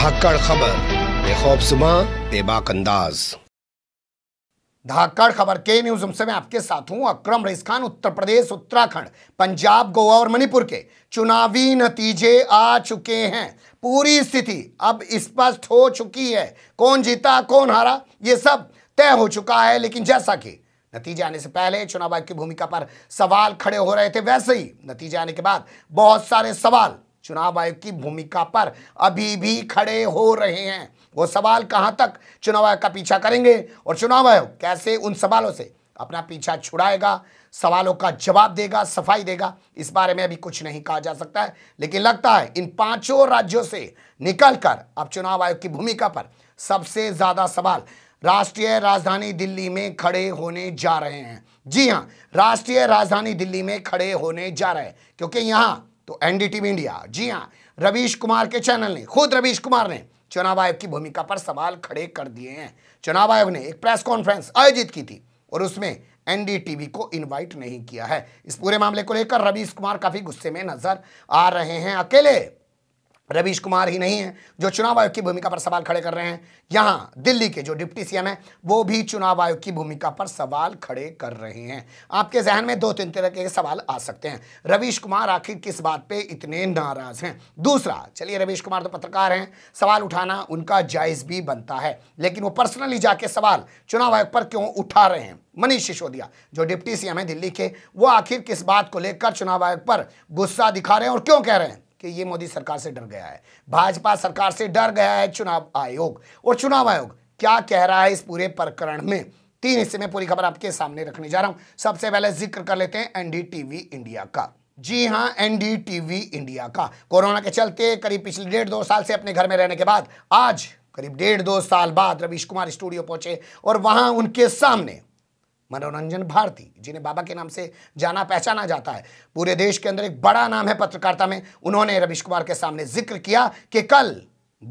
धाकड़ खबर बेखौबसुमा बेबाक अंदाज धाकड़ खबर के न्यूज हमसे मैं आपके साथ हूं अक्रम रईस खान उत्तर प्रदेश उत्तराखंड पंजाब गोवा और मणिपुर के चुनावी नतीजे आ चुके हैं पूरी स्थिति अब स्पष्ट हो चुकी है कौन जीता कौन हारा ये सब तय हो चुका है लेकिन जैसा कि नतीजे आने से पहले चुनाव आयोग की भूमिका पर सवाल खड़े हो रहे थे वैसे ही नतीजे आने के बाद बहुत सारे सवाल चुनाव आयोग की भूमिका पर अभी भी खड़े हो रहे हैं वो सवाल कहाँ तक चुनाव आयोग का पीछा करेंगे और चुनाव आयोग कैसे उन सवालों से अपना पीछा छुड़ाएगा सवालों का जवाब देगा सफाई देगा इस बारे में अभी कुछ नहीं कहा जा सकता है लेकिन लगता है इन पांचों राज्यों से निकलकर अब चुनाव आयोग की भूमिका पर सबसे ज़्यादा सवाल राष्ट्रीय राजधानी दिल्ली में खड़े होने जा रहे हैं जी हाँ राष्ट्रीय राजधानी दिल्ली में खड़े होने जा रहे हैं क्योंकि यहाँ तो एनडीटीवी इंडिया जी हाँ रवीश कुमार के चैनल ने खुद रवीश कुमार ने चुनाव आयोग की भूमिका पर सवाल खड़े कर दिए हैं चुनाव आयोग ने एक प्रेस कॉन्फ्रेंस आयोजित की थी और उसमें एनडीटीवी को इनवाइट नहीं किया है इस पूरे मामले को लेकर रवीश कुमार काफी गुस्से में नजर आ रहे हैं अकेले रवीश कुमार ही नहीं है जो चुनाव आयोग की भूमिका पर सवाल खड़े कर रहे हैं यहाँ दिल्ली के जो डिप्टी सीएम हैं वो भी चुनाव आयोग की भूमिका पर सवाल खड़े कर रहे हैं आपके जहन में दो तीन तरह के सवाल आ सकते हैं रवीश कुमार आखिर किस बात पे इतने नाराज हैं दूसरा चलिए रवीश कुमार तो पत्रकार हैं सवाल उठाना उनका जायज़ भी बनता है लेकिन वो पर्सनली जाके सवाल चुनाव आयोग पर क्यों उठा रहे हैं मनीष सिसोदिया जो डिप्टी सीएम है दिल्ली के वो आखिर किस बात को लेकर चुनाव आयोग पर गुस्सा दिखा रहे हैं और क्यों कह रहे हैं कि ये मोदी सरकार से डर गया है भाजपा सरकार से डर गया है चुनाव आयोग और चुनाव आयोग क्या कह रहा है इस पूरे प्रकरण में तीन हिस्से में पूरी खबर आपके सामने रखने जा रहा हूं सबसे पहले जिक्र कर लेते हैं एनडीटीवी इंडिया का जी हाँ एनडीटीवी इंडिया का कोरोना के चलते करीब पिछले डेढ़ दो साल से अपने घर में रहने के बाद आज करीब डेढ़ दो साल बाद रवीश कुमार स्टूडियो पहुंचे और वहां उनके सामने मनोरंजन भारती जिन्हें बाबा के नाम से जाना पहचाना जाता है पूरे देश के अंदर एक बड़ा नाम है पत्रकारिता में उन्होंने रविश कुमार के सामने जिक्र किया कि कल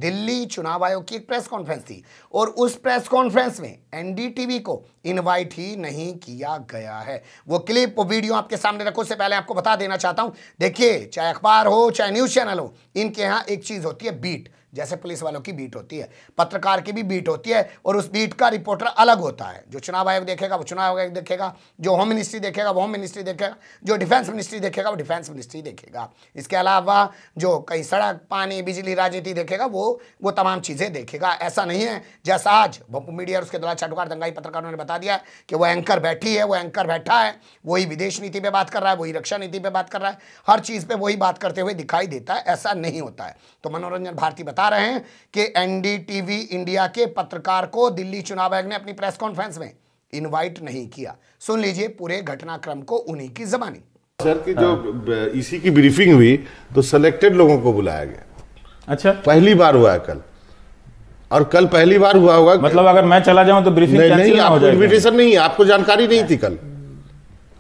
दिल्ली चुनाव आयोग की एक प्रेस कॉन्फ्रेंस थी और उस प्रेस कॉन्फ्रेंस में एनडीटीवी को इनवाइट ही नहीं किया गया है वो क्लिप वो वीडियो आपके सामने रखो से पहले आपको बता देना चाहता हूं देखिए चाहे अखबार हो चाहे न्यूज़ चैनल हो इनके यहाँ एक चीज़ होती है बीट जैसे पुलिस वालों की बीट होती है पत्रकार की भी बीट होती है और उस बीट का रिपोर्टर अलग होता है जो चुनाव आयोग देखेगा वो चुनाव आयोग देखेगा जो होम मिनिस्ट्री देखेगा वो होम मिनिस्ट्री देखेगा जो डिफेंस मिनिस्ट्री देखेगा वो डिफेंस मिनिस्ट्री देखेगा इसके अलावा जो कहीं सड़क पानी बिजली राजनीति देखेगा वो वो तमाम चीज़ें देखेगा ऐसा नहीं है जैसा आज मीडिया और उसके द्वारा छठकार दंगाई पत्रकारों ने बता दिया कि वो एंकर बैठी है वो एंकर बैठा है वही विदेश नीति पर बात कर रहा है वही रक्षा नीति पर बात कर रहा है हर चीज़ पर वही बात करते हुए दिखाई देता है ऐसा नहीं होता है तो मनोरंजन भारती बता बता रहे हैं कि एनडीटीवी इंडिया के पत्रकार को दिल्ली चुनाव आयोग ने अपनी प्रेस कॉन्फ्रेंस में इनवाइट नहीं किया सुन लीजिए पूरे घटनाक्रम को उन्हीं की जबानी सर की जो हाँ। इसी की ब्रीफिंग हुई तो सिलेक्टेड लोगों को बुलाया गया अच्छा पहली बार हुआ है कल और कल पहली बार हुआ होगा मतलब अगर मैं चला जाऊं तो ब्रीफिंग नहीं, नहीं, नहीं आपको नहीं आपको जानकारी नहीं थी कल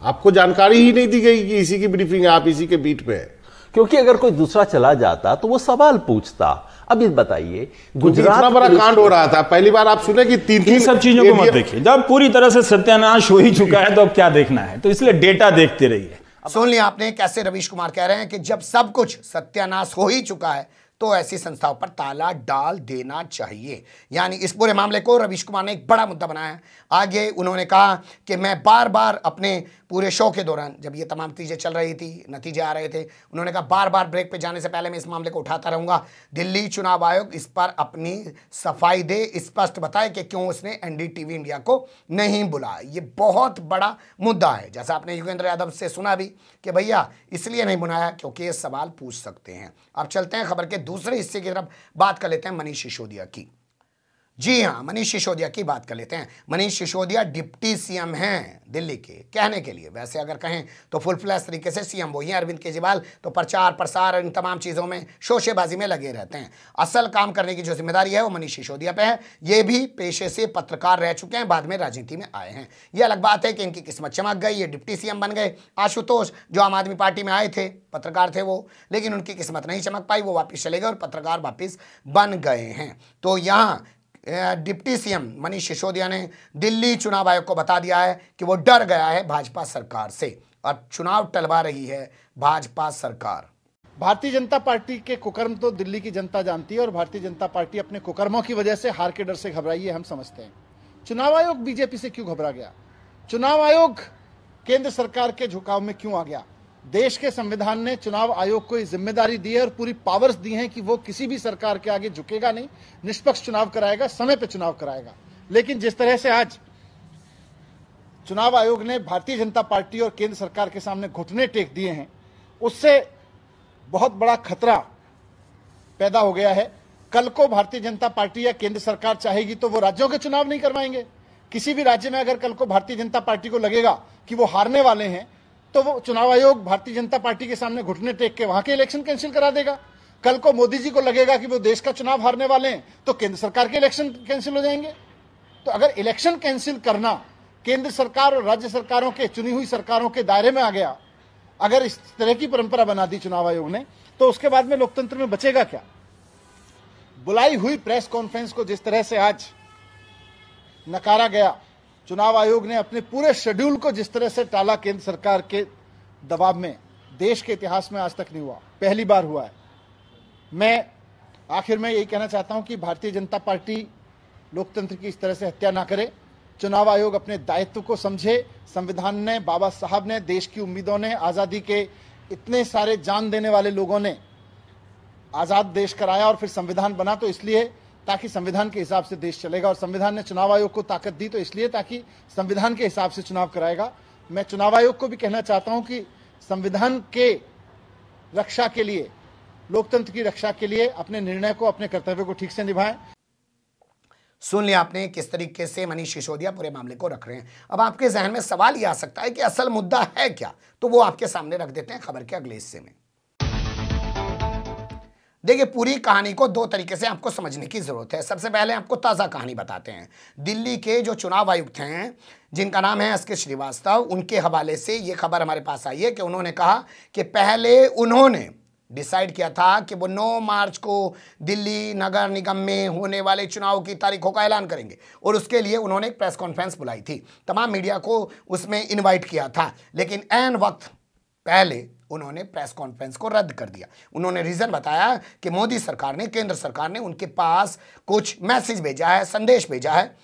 आपको जानकारी ही नहीं दी गई कि इसी की ब्रीफिंग है आप इसी के बीट पे है क्योंकि अगर कोई दूसरा चला जाता तो वो सवाल पूछता अब ये बताइए गुजरात इतना बड़ा कांड हो रहा था पहली बार आप सुने कि तीन तीन सब चीजों को मत देखिए जब पूरी तरह से सत्यानाश हो ही चुका है तो अब क्या देखना है तो इसलिए डेटा देखते रहिए सुन लिया आपने कैसे रवीश कुमार कह रहे हैं कि जब सब कुछ सत्यानाश हो ही चुका है तो ऐसी संस्थाओं पर ताला डाल देना चाहिए यानी इस पूरे मामले को रवीश कुमार ने एक बड़ा मुद्दा बनाया आगे उन्होंने कहा कि मैं बार बार अपने पूरे शो के दौरान जब ये तमाम चीज़ें चल रही थी नतीजे आ रहे थे उन्होंने कहा बार बार ब्रेक पे जाने से पहले मैं इस मामले को उठाता रहूँगा दिल्ली चुनाव आयोग इस पर अपनी सफाई दे स्पष्ट बताए कि क्यों उसने एनडीटीवी इंडिया को नहीं बुलाया ये बहुत बड़ा मुद्दा है जैसा आपने योगेंद्र यादव से सुना भी कि भैया इसलिए नहीं बुलाया क्योंकि ये सवाल पूछ सकते हैं अब चलते हैं खबर के दूसरे हिस्से की तरफ बात कर लेते हैं मनीष सिसोदिया की जी हाँ मनीष सिसोदिया की बात कर लेते हैं मनीष सिसोदिया डिप्टी सीएम हैं दिल्ली के कहने के लिए वैसे अगर कहें तो फुल फ्लैश तरीके से सीएम वही हैं अरविंद केजरीवाल तो प्रचार प्रसार इन तमाम चीज़ों में शोशेबाजी में लगे रहते हैं असल काम करने की जो जिम्मेदारी है वो मनीष सिसोदिया पे है ये भी पेशे से पत्रकार रह चुके हैं बाद में राजनीति में आए हैं ये अलग बात है कि इनकी किस्मत चमक गई ये डिप्टी सी बन गए आशुतोष जो आम आदमी पार्टी में आए थे पत्रकार थे वो लेकिन उनकी किस्मत नहीं चमक पाई वो वापिस चले गए और पत्रकार वापिस बन गए हैं तो यहाँ डिप्टी सीएम मनीष सिसोदिया ने दिल्ली चुनाव आयोग को बता दिया है कि वो डर गया है भाजपा सरकार से और चुनाव टलवा रही है भाजपा सरकार भारतीय जनता पार्टी के कुकर्म तो दिल्ली की जनता जानती है और भारतीय जनता पार्टी अपने कुकर्मों की वजह से हार के डर से घबराई है हम समझते हैं चुनाव आयोग बीजेपी से क्यों घबरा गया चुनाव आयोग केंद्र सरकार के झुकाव में क्यों आ गया देश के संविधान ने चुनाव आयोग को जिम्मेदारी दी है और पूरी पावर्स दी हैं कि वो किसी भी सरकार के आगे झुकेगा नहीं निष्पक्ष चुनाव कराएगा समय पर चुनाव कराएगा लेकिन जिस तरह से आज चुनाव आयोग ने भारतीय जनता पार्टी और केंद्र सरकार के सामने घुटने टेक दिए हैं उससे बहुत बड़ा खतरा पैदा हो गया है कल को भारतीय जनता पार्टी या केंद्र सरकार चाहेगी तो वो राज्यों के चुनाव नहीं करवाएंगे किसी भी राज्य में अगर कल को भारतीय जनता पार्टी को लगेगा कि वो हारने वाले हैं तो वो चुनाव आयोग भारतीय जनता पार्टी के सामने घुटने टेक के वहां के इलेक्शन कैंसिल करा देगा कल को मोदी जी को लगेगा कि वो देश का चुनाव हारने वाले हैं तो केंद्र सरकार के इलेक्शन कैंसिल हो जाएंगे तो अगर इलेक्शन कैंसिल करना केंद्र सरकार और राज्य सरकारों के चुनी हुई सरकारों के दायरे में आ गया अगर इस तरह की परंपरा बना दी चुनाव आयोग ने तो उसके बाद में लोकतंत्र में बचेगा क्या बुलाई हुई प्रेस कॉन्फ्रेंस को जिस तरह से आज नकारा गया चुनाव आयोग ने अपने पूरे शेड्यूल को जिस तरह से टाला केंद्र सरकार के दबाव में देश के इतिहास में आज तक नहीं हुआ पहली बार हुआ है मैं आखिर में यही कहना चाहता हूं कि भारतीय जनता पार्टी लोकतंत्र की इस तरह से हत्या ना करे चुनाव आयोग अपने दायित्व को समझे संविधान ने बाबा साहब ने देश की उम्मीदों ने आज़ादी के इतने सारे जान देने वाले लोगों ने आज़ाद देश कराया और फिर संविधान बना तो इसलिए ताकि संविधान के हिसाब से देश चलेगा और संविधान ने चुनाव आयोग को ताकत दी तो इसलिए ताकि संविधान के हिसाब से चुनाव कराएगा मैं चुनाव आयोग को भी कहना चाहता हूं कि संविधान के रक्षा के लिए लोकतंत्र की रक्षा के लिए अपने निर्णय को अपने कर्तव्य को ठीक से निभाएं सुन लिया आपने किस तरीके से मनीष सिसोदिया पूरे मामले को रख रहे हैं अब आपके जहन में सवाल ये आ सकता है कि असल मुद्दा है क्या तो वो आपके सामने रख देते हैं खबर के अगले हिस्से में देखिए पूरी कहानी को दो तरीके से आपको समझने की ज़रूरत है सबसे पहले आपको ताज़ा कहानी बताते हैं दिल्ली के जो चुनाव आयुक्त हैं जिनका नाम है एस के श्रीवास्तव उनके हवाले से ये खबर हमारे पास आई है कि उन्होंने कहा कि पहले उन्होंने डिसाइड किया था कि वो 9 मार्च को दिल्ली नगर निगम में होने वाले चुनाव की तारीखों का ऐलान करेंगे और उसके लिए उन्होंने एक प्रेस कॉन्फ्रेंस बुलाई थी तमाम मीडिया को उसमें इनवाइट किया था लेकिन एन वक्त पहले उन्होंने प्रेस कॉन्फ्रेंस को रद्द कर दिया उन्होंने रीज़न बताया कि मोदी सरकार ने केंद्र सरकार ने उनके पास कुछ मैसेज भेजा है संदेश भेजा है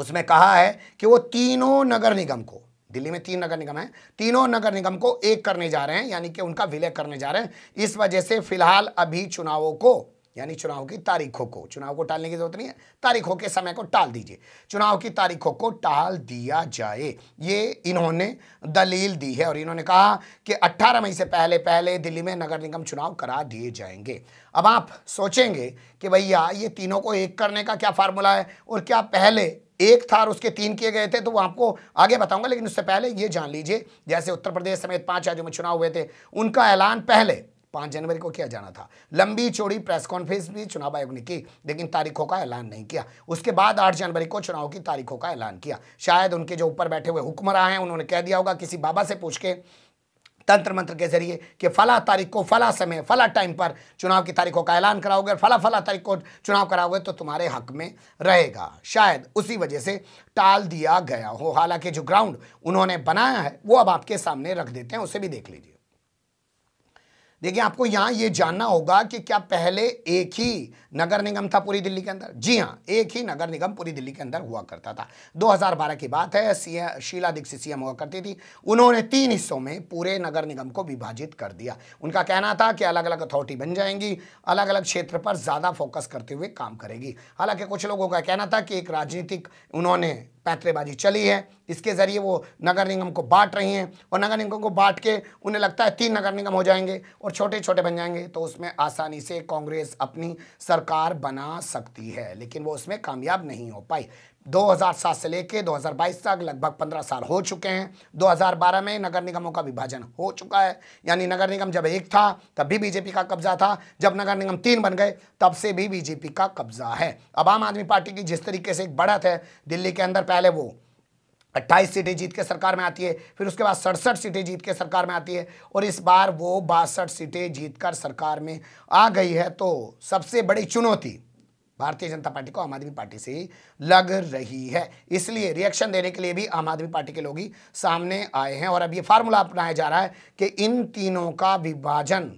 उसमें कहा है कि वो तीनों नगर निगम को दिल्ली में तीन नगर निगम है तीनों नगर निगम को एक करने जा रहे हैं यानी कि उनका विलय करने जा रहे हैं इस वजह से फिलहाल अभी चुनावों को यानी चुनाव की तारीखों को चुनाव को टालने की जरूरत नहीं है तारीखों के समय को टाल दीजिए चुनाव की तारीखों को टाल दिया जाए ये इन्होंने दलील दी है और इन्होंने कहा कि 18 मई से पहले पहले दिल्ली में नगर निगम चुनाव करा दिए जाएंगे अब आप सोचेंगे कि भैया ये तीनों को एक करने का क्या फार्मूला है और क्या पहले एक था और उसके तीन किए गए थे तो वो आपको आगे बताऊंगा लेकिन उससे पहले ये जान लीजिए जैसे उत्तर प्रदेश समेत पांच राज्यों में चुनाव हुए थे उनका ऐलान पहले पाँच जनवरी को किया जाना था लंबी चौड़ी प्रेस कॉन्फ्रेंस भी चुनाव आयोग ने की लेकिन तारीखों का ऐलान नहीं किया उसके बाद आठ जनवरी को चुनाव की तारीखों का ऐलान किया शायद उनके जो ऊपर बैठे हुए हुक्मरां हैं उन्होंने कह दिया होगा किसी बाबा से पूछ के तंत्र मंत्र के जरिए कि फला तारीख को फला समय फला टाइम पर चुनाव की तारीखों का ऐलान कराओगे और फला फला तारीख को चुनाव कराओगे तो तुम्हारे हक में रहेगा शायद उसी वजह से टाल दिया गया हो हालांकि जो ग्राउंड उन्होंने बनाया है वो अब आपके सामने रख देते हैं उसे भी देख लीजिए देखिए आपको यहाँ ये जानना होगा कि क्या पहले एक ही नगर निगम था पूरी दिल्ली के अंदर जी हाँ एक ही नगर निगम पूरी दिल्ली के अंदर हुआ करता था 2012 की बात है शीला दीक्षित सीएम हुआ करती थी उन्होंने तीन हिस्सों में पूरे नगर निगम को विभाजित कर दिया उनका कहना था कि अलग अलग अथॉरिटी बन जाएंगी अलग अलग क्षेत्र पर ज़्यादा फोकस करते हुए काम करेगी हालांकि कुछ लोगों का कहना था कि एक राजनीतिक उन्होंने पैतरेबाजी चली है इसके ज़रिए वो नगर निगम को बांट रही हैं और नगर निगम को बांट के उन्हें लगता है तीन नगर निगम हो जाएंगे और छोटे छोटे बन जाएंगे तो उसमें आसानी से कांग्रेस अपनी सरकार बना सकती है लेकिन वो उसमें कामयाब नहीं हो पाई 2007 से लेके 2022 तक लगभग 15 साल हो चुके हैं 2012 में नगर निगमों का विभाजन हो चुका है यानी नगर निगम जब एक था तब भी बीजेपी का कब्जा था जब नगर निगम तीन बन गए तब से भी बीजेपी का कब्जा है अब आम आदमी पार्टी की जिस तरीके से एक बढ़त है दिल्ली के अंदर पहले वो अट्ठाईस सीटें जीत के सरकार में आती है फिर उसके बाद सड़सठ सीटें जीत के सरकार में आती है और इस बार वो बासठ सीटें जीतकर सरकार में आ गई है तो सबसे बड़ी चुनौती भारतीय जनता पार्टी को आम आदमी पार्टी से लग रही है इसलिए रिएक्शन देने के लिए भी आम आदमी पार्टी के लोग ही सामने आए हैं और अब ये फार्मूला अपनाया जा रहा है कि इन तीनों का विभाजन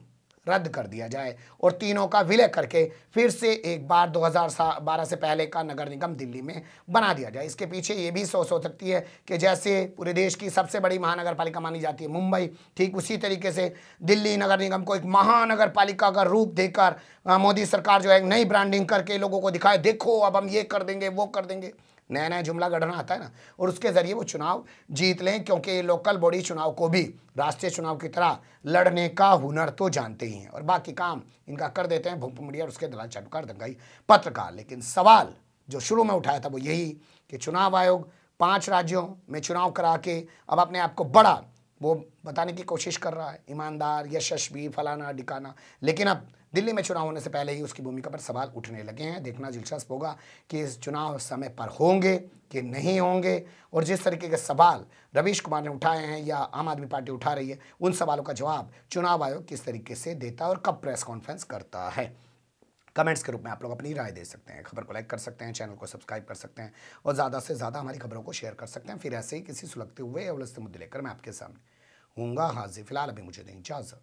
रद्द कर दिया जाए और तीनों का विलय करके फिर से एक बार 2012 से पहले का नगर निगम दिल्ली में बना दिया जाए इसके पीछे ये भी सोच हो सकती है कि जैसे पूरे देश की सबसे बड़ी महानगर पालिका मानी जाती है मुंबई ठीक उसी तरीके से दिल्ली नगर निगम को एक महानगर पालिका का रूप देकर मोदी सरकार जो है नई ब्रांडिंग करके लोगों को दिखाए देखो अब हम ये कर देंगे वो कर देंगे नया नया जुमला गढ़ना आता है ना और उसके ज़रिए वो चुनाव जीत लें क्योंकि लोकल बॉडी चुनाव को भी राष्ट्रीय चुनाव की तरह लड़ने का हुनर तो जानते ही हैं और बाकी काम इनका कर देते हैं भूप मीडिया और उसके दलाल चटकार दंगाई पत्रकार लेकिन सवाल जो शुरू में उठाया था वो यही कि चुनाव आयोग पाँच राज्यों में चुनाव करा के अब अपने आप को बड़ा वो बताने की कोशिश कर रहा है ईमानदार यशस्वी फलाना डिकाना लेकिन अब दिल्ली में चुनाव होने से पहले ही उसकी भूमिका पर सवाल उठने लगे हैं देखना दिलचस्प होगा कि इस चुनाव समय पर होंगे कि नहीं होंगे और जिस तरीके के सवाल रवीश कुमार ने उठाए हैं या आम आदमी पार्टी उठा रही है उन सवालों का जवाब चुनाव आयोग किस तरीके से देता है और कब प्रेस कॉन्फ्रेंस करता है कमेंट्स के रूप में आप लोग अपनी राय दे सकते हैं खबर को लाइक कर सकते हैं चैनल को सब्सक्राइब कर सकते हैं और ज़्यादा से ज़्यादा हमारी खबरों को शेयर कर सकते हैं फिर ऐसे ही किसी सुलगते हुए या मुद्दे लेकर मैं आपके सामने اونگاه حاضر فی العالم موجوده اینجا حاضر